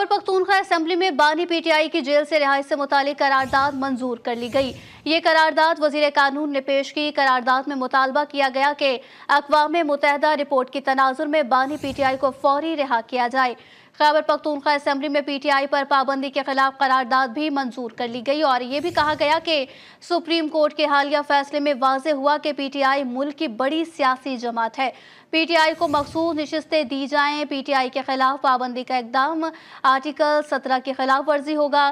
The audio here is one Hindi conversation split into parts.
खैबर पख्तूनख्वा तो असेंबली में बानी पीटीआई की जेल से रिहाई से मुतालिक करारदाद मंजूर कर ली गई ये करारदाद वजीर कानून ने पेश की करारदाद में मुतालबा किया गया कि अकवाम मुतहदा रिपोर्ट की तनाजुर में बानी पी टी आई को फौरी रिहा किया जाए खैबर पख्तूनखा असम्बली में पी टी आई पर पाबंदी के खिलाफ करारदाद भी मंजूर कर ली गई और ये भी कहा गया कि सुप्रीम कोर्ट के हालिया फैसले में वाज हुआ कि पी टी आई मुल्क की बड़ी सियासी जमात है पी टी आई को मखसूस नशस्तें दी जाए पी टी आई के खिलाफ पाबंदी का इकदाम आर्टिकल सत्रह के खिलाफ वर्जी होगा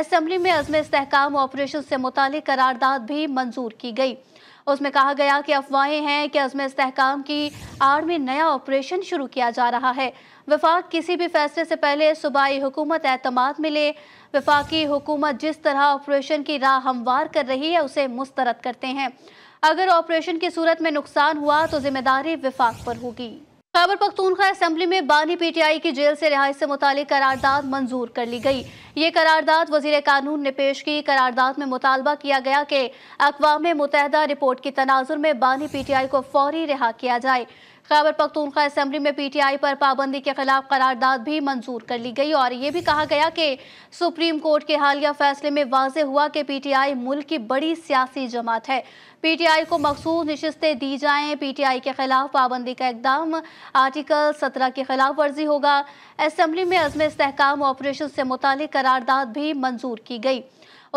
असम्बली में अजम इसकाम ऑपरेशन से मुतल करारदाद भी मंजूर की गई उसमें कहा गया कि अफवाहें हैं कि अजम इसकाम की आड़ में नया ऑपरेशन शुरू किया जा रहा है वफाक किसी भी फैसले से पहले सूबाई हुकूमत अहतमाद में ले वफाकी हुकूमत जिस तरह ऑपरेशन की राह हमवार कर रही है उसे मुस्तरद करते हैं अगर ऑपरेशन की सूरत में नुकसान हुआ तो जिम्मेदारी विफाक पर होगी खैबर पख्तूनखा असम्बली में बानी पीटीआई की जेल से रिहाई से मुतालिक करारदाद मंजूर कर ली गई ये करारदाद वजीर कानून ने पेश की करारदाद में मुतालबा किया गया कि अकवा मुतहदा रिपोर्ट की तनाजुर में बानी पी टी आई को फौरी रिहा किया जाए खैबर पख्तूनखा असम्बली में पी टी आई पर पाबंदी के खिलाफ करारदाद भी मंजूर कर ली गई और ये भी कहा गया कि सुप्रीम कोर्ट के हालिया फैसले में वाज हुआ कि पी टी आई मुल्क की बड़ी सियासी जमात है पी टी आई को मखसूस नशस्तें दी जाएं आई के खिलाफ पाबंदी का इकदाम आर्टिकल सत्रह के खिलाफ वर्जी होगा असम्बली में अजम इसकाम ऑपरेशन से मुतल करारदाद भी मंजूर की गई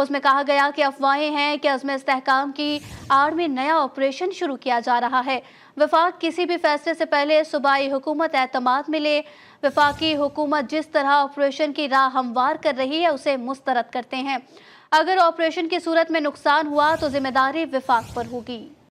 उसमें कहा गया कि अफवाहें हैं कि अजम इसकाम की आड़ में नया ऑपरेशन शुरू किया जा रहा है वफाक किसी भी फैसले से पहले सूबाई हुकूमत अहतमाद में ले वफाकी हुकूमत जिस तरह ऑपरेशन की राह हमवार कर रही है उसे मुस्तरद करते हैं अगर ऑपरेशन की सूरत में नुकसान हुआ तो जिम्मेदारी विफाक पर होगी